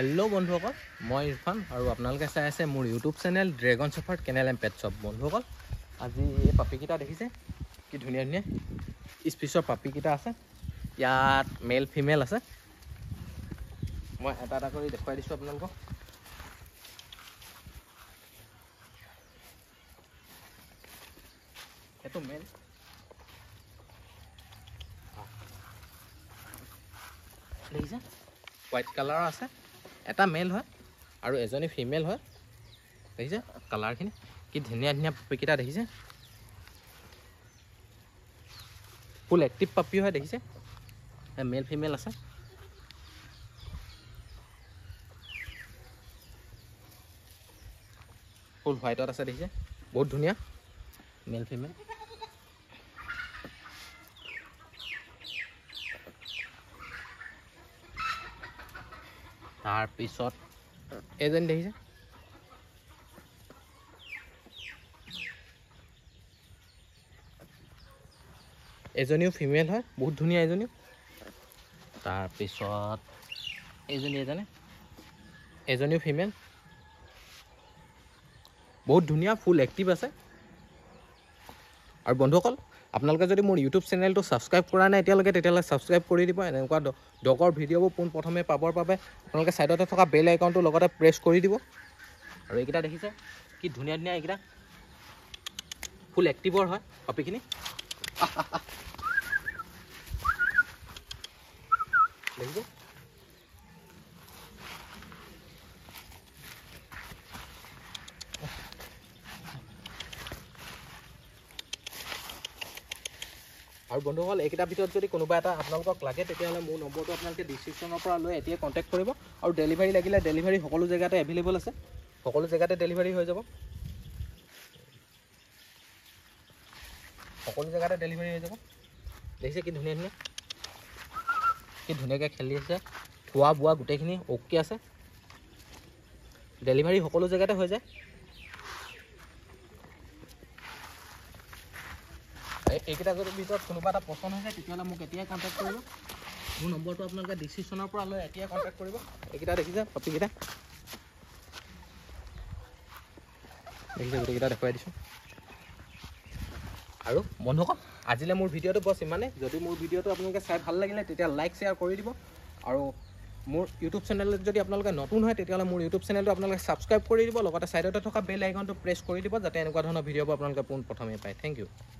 hello' বন্ধুসকল মই ইৰফান আৰু আপোনালোকে চাই আছে মোৰ ইউটিউব চেনেল ড্ৰেগন চফাৰ কেনেল এম পেট চপ বন্ধুসকল আজি এই পাপিকেইটা দেখিছে কি ধুনীয়া ধুনীয়া স্পিচৰ পাপিকেইটা আছে ইয়াত মেল ফিমেল আছে মই এটা এটা কৰি দেখুৱাই দিছোঁ আপোনালোকক সেইটো মেল দেখিছে হোৱাইট কালাৰৰ আছে এটা মেল হয় আৰু এজনী ফিমেল হয় দেখিছে কালাৰখিনি কি ধুনীয়া ধুনীয়া পাপিকেইটা দেখিছে ফুল এক্টিভ পাপি হয় দেখিছে মেল ফিমেল আছে ফুল হোৱাইটত আছে দেখিছে বহুত ধুনীয়া মেল ফিমেল তাৰপিছত এজনী দেখিছে এজনীও ফিমেল হয় বহুত ধুনীয়া এজনীও তাৰপিছত এজনী এজনে এজনীও ফিমেল বহুত ধুনীয়া ফুল এক্টিভ আছে আৰু বন্ধুসকল আপোনালোকে যদি মোৰ ইউটিউব চেনেলটো ছাবস্ক্ৰাইব কৰা নাই এতিয়ালৈকে তেতিয়াহ'লে ছাবস্ক্ৰাইব কৰি দিব এনেকুৱা ডগৰ ভিডিঅ'বোৰ পোনপ্ৰথমে পাবৰ বাবে আপোনালোকে ছাইডতে থকা বেল একাউণ্টটো লগতে প্ৰেছ কৰি দিব আৰু এইকেইটা দেখিছে কি ধুনীয়া ধুনীয়া এইকেইটা ফুল এক্টিভৰ হয় কপিখিনি দেখিছে আৰু বন্ধুসকল এইকেইটা ভিতৰত যদি কোনোবা এটা আপোনালোকক লাগে তেতিয়াহ'লে মোৰ নম্বৰটো আপোনালোকে ডিচক্ৰিপশ্যনৰ পৰা লৈ এতিয়াই কণ্টেক্ট কৰিব আৰু ডেলিভাৰী লাগিলে ডেলিভাৰী সকলো জেগাতে এভেইলেবল আছে সকলো জেগাতে ডেলিভাৰী হৈ যাব সকলো জেগাতে ডেলিভাৰী হৈ যাব দেখিছে কি ধুনীয়া ধুনীয়া কি ধুনীয়াকৈ খেলি আছে খোৱা বোৱা গোটেইখিনি অ'কে আছে ডেলিভাৰী সকলো জেগাতে হৈ যায় এইকেইটা যদি ভিতৰত কোনোবা এটা পচন্দ হৈছে তেতিয়াহ'লে মোক এতিয়াই কণ্টেক্ট কৰিব মোৰ নম্বৰটো আপোনালোকে ডিচক্ৰিপশ্যনৰ পৰা লৈ এতিয়াই কণ্টেক্ট কৰিব এইকেইটা দেখিছে পাপিকেইটা দেখিছে গোটেইকেইটা দেখুৱাই দিছোঁ আৰু বন্ধুসকল আজিলৈ মোৰ ভিডিঅ'টো বছ ইমানেই যদি মোৰ ভিডিঅ'টো আপোনালোকে চাই ভাল লাগিলে তেতিয়া লাইক শ্বেয়াৰ কৰি দিব আৰু মোৰ ইউটিউব চেনেলত যদি আপোনালোকে নতুন হয় তেতিয়াহ'লে মোৰ ইউটিউব চেনেলটো আপোনালোকে ছাবস্ক্ৰাইব কৰি দিব লগতে ছাইডতে থকা বেল আইকনটো প্ৰেছ কৰি দিব যাতে এনেকুৱা ধৰণৰ ভিডিঅ'বোৰ আপোনালোকে পোন প্ৰথমেই পায় থেংক ইউ